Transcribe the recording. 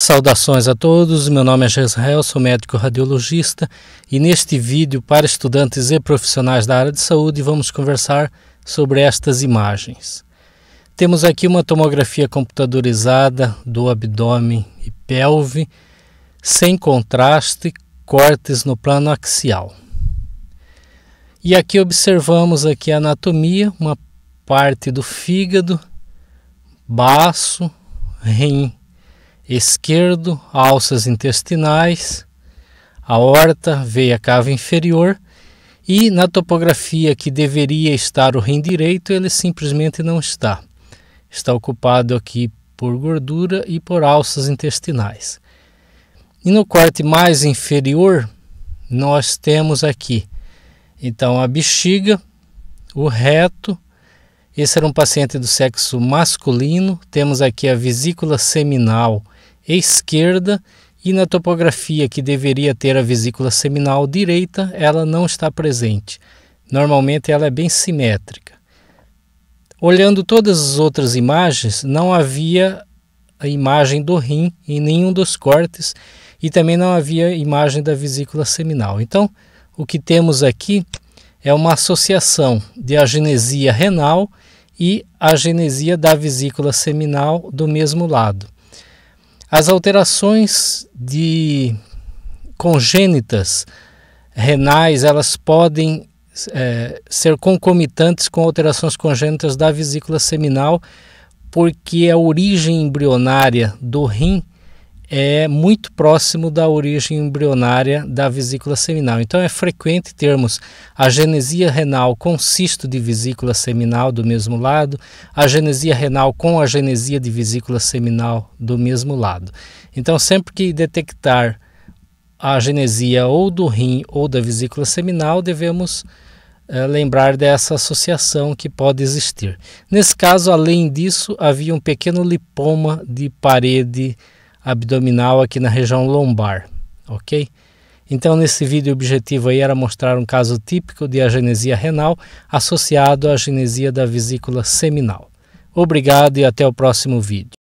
Saudações a todos, meu nome é Israel, sou médico radiologista e neste vídeo para estudantes e profissionais da área de saúde vamos conversar sobre estas imagens. Temos aqui uma tomografia computadorizada do abdômen e pelve, sem contraste, cortes no plano axial. E aqui observamos aqui a anatomia, uma parte do fígado, baço, rim esquerdo, alças intestinais, aorta, veia cava inferior e na topografia que deveria estar o rim direito, ele simplesmente não está. Está ocupado aqui por gordura e por alças intestinais. E no corte mais inferior, nós temos aqui então a bexiga, o reto. Esse era um paciente do sexo masculino. Temos aqui a vesícula seminal esquerda e na topografia que deveria ter a vesícula seminal direita, ela não está presente. Normalmente ela é bem simétrica. Olhando todas as outras imagens, não havia a imagem do rim em nenhum dos cortes e também não havia imagem da vesícula seminal. Então, o que temos aqui é uma associação de agenesia renal e agenesia da vesícula seminal do mesmo lado. As alterações de congênitas renais, elas podem é, ser concomitantes com alterações congênitas da vesícula seminal, porque é a origem embrionária do rim é muito próximo da origem embrionária da vesícula seminal. Então é frequente termos a genesia renal com cisto de vesícula seminal do mesmo lado, a genesia renal com a genesia de vesícula seminal do mesmo lado. Então sempre que detectar a genesia ou do rim ou da vesícula seminal, devemos é, lembrar dessa associação que pode existir. Nesse caso, além disso, havia um pequeno lipoma de parede abdominal aqui na região lombar, ok? Então nesse vídeo o objetivo aí era mostrar um caso típico de agenesia renal associado à agenesia da vesícula seminal. Obrigado e até o próximo vídeo.